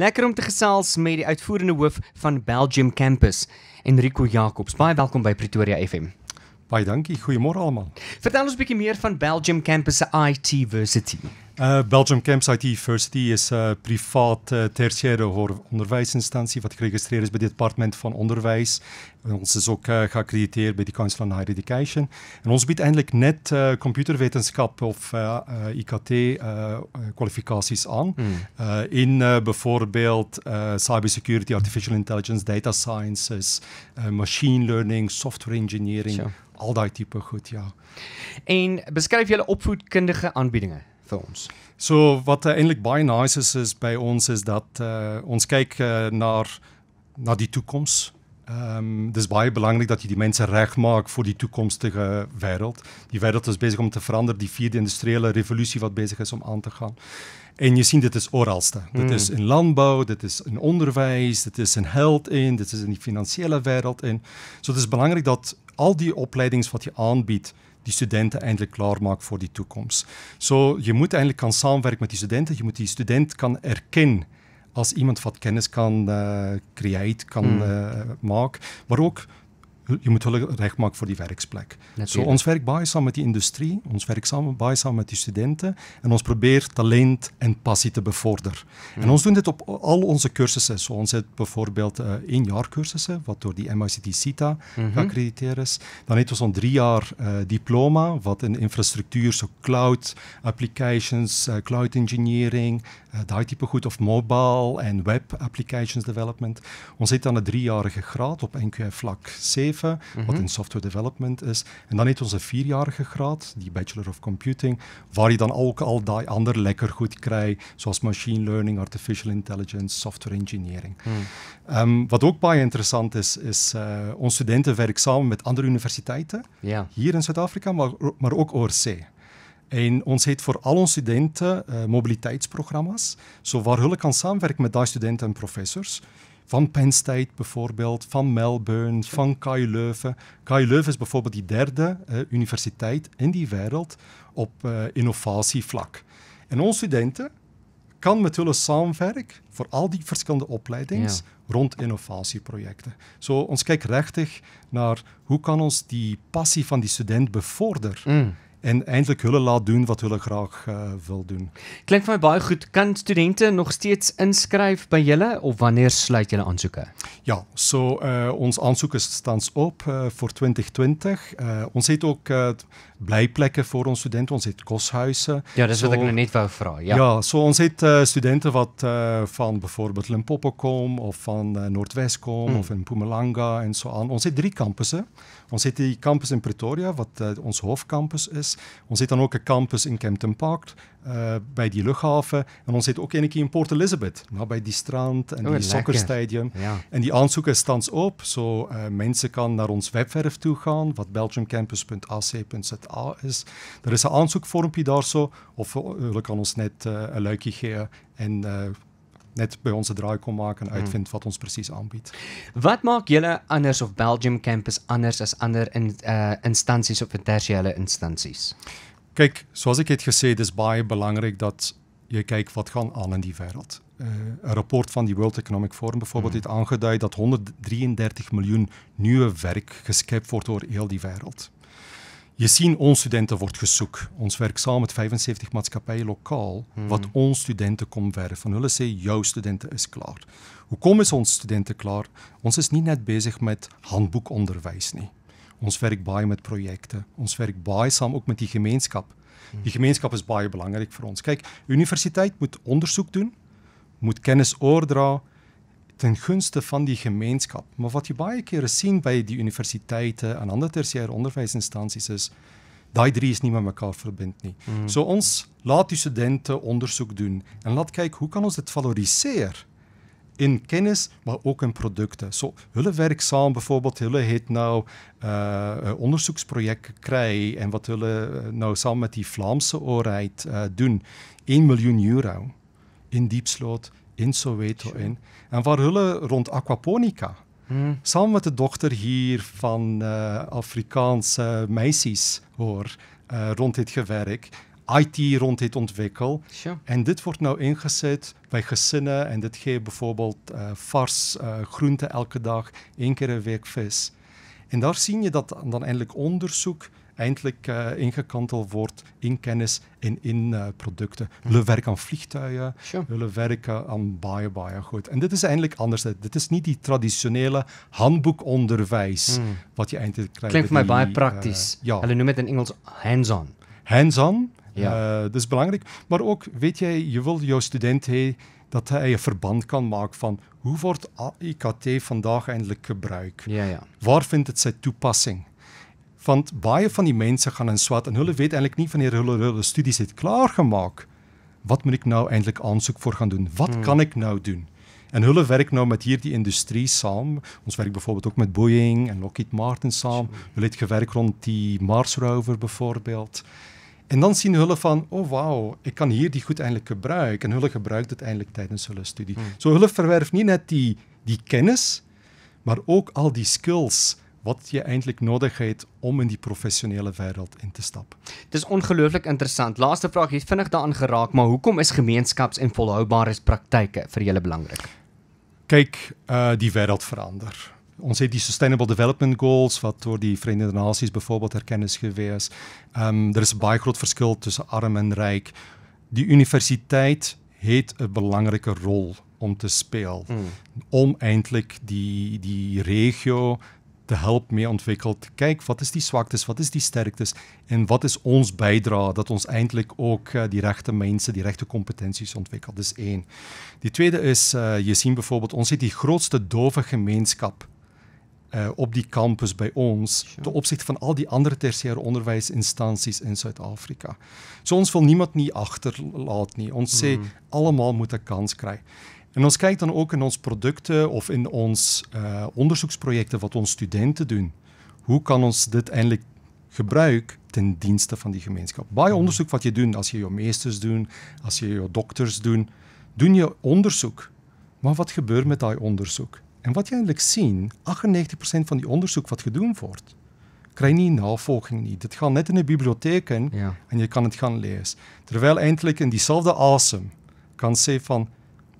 Lekker om te gesels met die uitvoerende hoof van Belgium Campus, Enrico Jacobs. Baie welkom by Pretoria FM. Baie dankie. Goeiemôre almal. Vertel ons 'n bietjie meer van Belgium Campus se IT-versiteit. Uh, Belgium Campsite University is een eh, privaat uh, tertiaire onderwijsinstantie wat geregistreerd is bij het departement van onderwijs. ons is ook geaccrediteerd bij de Council van Higher Education. En ons biedt eindelijk net computerwetenschap of IKT-kwalificaties aan. Hmm. in bijvoorbeeld cybersecurity, artificial intelligence, data sciences, machine learning, software engineering. Al dat type goed, ja. En beschrijf jullie opvoedkundige aanbiedingen? films. So wat eh, eigenlijk bij nice is is ons is dat uh, ons kijkt uh, eh, naar die toekomst. Ehm is is baie dat je die mensen recht maakt voor die toekomstige wereld. Die wereld is bezig om te veranderen die vierde industriële revolutie wat bezig is om aan te gaan. En je ziet dit is oralste. Mm. Dit hmm. is in landbouw, dit is in onderwijs, dit is in health in, dit is in die financiële wereld in. zo het is belangrijk dat al die opleidingen wat je aanbiedt die studenten eindelijk klaarmaakt voor die toekomst. Zo, je moet eigenlijk kan samenwerken met die studenten. Je moet die student kan erkennen als iemand wat kennis kan uh, kan mm. Eh, maken. Maar ook je moet hulp recht maken voor die werksplek. Zo, ons werk baai samen met die industrie, ons werk samen, baai samen met die studenten en ons probeert talent en passie te bevorderen. En hmm. ons doen dit op al onze cursussen. Zo, ons heeft bijvoorbeeld eh, één jaar cursussen, wat door die MICT CITA mhm. geaccrediteerd is. Dan heeft ons een drie jaar eh, diploma, wat in infrastructuur, zo cloud applications, eh, cloud engineering, dat type goed, of mobile en web applications development. Ons zit aan een driejarige graad op NQF vlak 7 wat mhm. in software development is. En dan heeft onze vierjarige graad, die Bachelor of Computing, waar je dan ook al die andere lekker goed krijgt, zoals machine learning, artificial intelligence, software engineering. Hmm. Ehm, wat ook bij interessant is, is uh, eh, onze studenten werken samen met andere universiteiten, hier in Zuid-Afrika, maar, maar ook ORC. En ons heeft voor al onze studenten eh, mobiliteitsprogramma's, zo waar hulle kan samenwerken met die studenten en professors van Penn State bijvoorbeeld, van Melbourne, van KU Leuven. KU Leuven is bijvoorbeeld die derde eh, universiteit in die wereld op eh, innovatievlak. En onze studenten kan met hun samenwerken voor al die verschillende opleidingen rond innovatieprojecten. Zo, ons kijkt rechtig naar hoe kan ons die passie van die student bevorderen. Mm en eindelijk hulle laat doen wat hulle graag uh, wil doen. Klink vir my baie goed. Kan studenten nog steeds inschrijven bij jullie, of wanneer sluit julle aansoeke? Ja, so uh, ons aansoeke staan op eh, voor 2020. Uh, ons het ook uh, blyplekke vir ons studente. Ons het koshuise. Ja, dat so, wat ek nou net wou vra. Ja. Ja, so ons het uh, wat van bijvoorbeeld Limpopo komen, of van uh, Noordwes mm. of in Mpumalanga en zo aan. Ons zit drie kampusse. Ons het die campus in Pretoria wat ons hoofkampus is we Ons dan ook een campus in Kempton Park, eh, bij die luchthaven. En ons zit ook een keer in Port Elizabeth, nou, bij die strand en oh, die soccerstadium. En die aanzoek is op. Zo, eh, mensen kan naar ons webverf toe gaan, wat belgiumcampus.ac.za is. Er is een aanzoekvormpje daar zo, of we eh, kan ons net een luikje geven en net bij onze draai kon maken en hmm. uitvindt wat ons precies aanbiedt. Wat maakt jullie anders of Belgium Campus anders als andere in, eh, instanties of tertiaire instanties? Kijk, zoals ik het gezegd, is baie belangrijk dat je kijkt wat gaan aan in die wereld. Uh, een rapport van die World Economic Forum bijvoorbeeld hmm. heeft aangeduid dat 133 miljoen nieuwe werk geschept wordt door heel die wereld. Je ziet ons studenten wordt gezoek. Ons werk samen met 75 maatschappijen lokaal, hmm. wat ons studenten komt werven. Hulle zeggen, jouw studenten is klaar. Hoe komen is ons studenten klaar? Ons is niet net bezig met handboekonderwijs. Nee. Ons werk baai met projecten. Ons werk baie samen ook met die gemeenschap. Hmm. Die gemeenschap is Baai belangrijk voor ons. Kijk, universiteit moet onderzoek doen, moet kennis oordra, ten gunste van die gemeenschap. Maar wat je baie keren sien bij die universiteiten en andere tertiaire onderwijsinstanties is die drie is niet met elkaar verbind Zo hmm. So ons laat die studenten onderzoek doen en laat kijken hoe kan ons dit valoriseren in kennis, maar ook in produkte. So hulle werk saam bijvoorbeeld, hulle het nou eh, 'n uh, en wat hulle eh, nou samen met die Vlaamse oorheid eh, doen 1 miljoen euro in Diepsloot in Soweto in. En Van Hulle rond aquaponica. Hmm. Samen met de dochter hier van eh, Afrikaanse meisjes hoor, eh, rond dit gewerk. IT rond dit ontwikkel. En dit wordt nou ingezet bij gezinnen. En dit geeft bijvoorbeeld uh, vars groente elke dag, één keer een week vis. En daar zie je dat dan eindelijk onderzoek eindelijk eh, ingekanteld wordt in kennis en in uh, producten. willen werken aan vliegtuigen, willen willen werken aan baie, baie goed. En dit is eigenlijk anders. Dit is niet die traditionele handboekonderwijs mm. wat je eindelijk krijgt. Klinkt voor mij baie eh, praktisch. ja. Hulle noem het in Engels hands-on. Hands-on, ja. dat is belangrijk. Maar ook, weet jij, je wil jouw student... Hey, dat hij een verband kan maken van hoe wordt IKT vandaag eindelijk gebruikt? Ja, ja. Waar vindt het zijn toepassing? Want baie van die mensen gaan in swat en hulle weet eigenlijk niet wanneer hulle hulle studie het klaargemaakt. wat moet ik nou eindelijk aanzoek voor gaan doen? Wat hmm. kan ik nou doen? En hulle werk nou met hier die industrie samen. Ons werk bijvoorbeeld ook met Boeing en Lockheed Martin samen. Hulle het gewerk rond die Mars rover bijvoorbeeld. En dan zien hulle van, oh, wow, ek kan die goed eindelijk gebruiken. en hulle gebruikt dit eindelijk tijdens hulle studie. Hmm. So hulle verwerf niet net die die kennis, maar ook al die skills wat je eigenlijk nodig hebt om in die professionele wereld in te stappen. Het is ongelooflijk interessant. Laatste vraag, vind het daar daaraan geraakt, maar hoekom is gemeenschaps en volhoudbare praktijken voor jullie belangrijk? Kijk, uh die wereld verandert. Ons die Sustainable Development Goals wat door die Verenigde Naties bijvoorbeeld erkend is ehm, Er is een baie groot verschil tussen arm en rijk. Die universiteit heeft een belangrijke rol om te spelen. Hmm. om eindelijk die die regio te help mee ontwikkeld. Kijk, wat is die zwaktes, wat is die sterktes en wat is ons bijdrage dat ons eindelijk ook eh, die rechte mensen, die rechte competenties ontwikkelt. Dat is één. Die tweede is, eh, je ziet bijvoorbeeld, ons zit die grootste dove gemeenschap eh, op die campus bij ons ten opzichte van al die andere tertiaire onderwijsinstanties in Zuid-Afrika. Zo ons wil niemand niet achterlaten. Niet. Ons mm. allemaal allemaal moeten kans krijgen. En ons kijkt dan ook in ons producten of in ons eh, onderzoeksprojecten wat onze studenten doen. Hoe kan ons dit eindelijk gebruik ten dienste van die gemeenschap? Bij mhm. onderzoek wat je doet, als je je meesters doet, als je je dokters doet, doe je onderzoek. Maar wat gebeurt met dat onderzoek? En wat je eigenlijk ziet, 98% van die onderzoek wat gedaan wordt, krijg je niet navolging niet. Het gaat net in de bibliotheek en je kan het gaan lezen. Terwijl eindelijk in diezelfde asem kan zeggen van,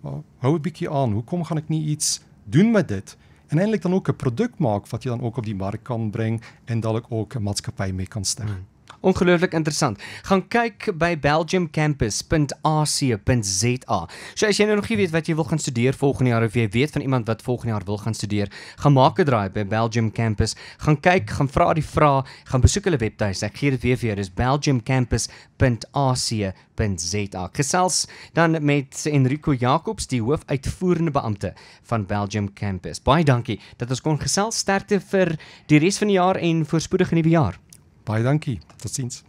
Oh, hou het beetje aan, hoe kom ga ik niet iets doen met dit? En eindelijk dan ook een product maken wat je dan ook op die markt kan brengen en dat ik ook een maatschappij mee kan stemmen. Ongelooflik interessant. Gaan kyk by belgiumcampus.ac.za. So as jy nou nog nie weet wat jy wil gaan studeer volgende jaar of jy weet van iemand wat volgende jaar wil gaan studeer, gaan maak 'n draai by Belgium Campus. Gaan kyk, gaan vra die vrae, gaan besoek hulle webtuis. Ek gee dit weer vir jou, dis belgiumcampus.ac.za. Gesels dan met Enrico Jacobs, die hoofuitvoerende beampte van Belgium Campus. Baie dankie dat ons kon gesels. Sterkte vir die res van die jaar en voorspoedige nuwe jaar. Baie dankie. Totsiens.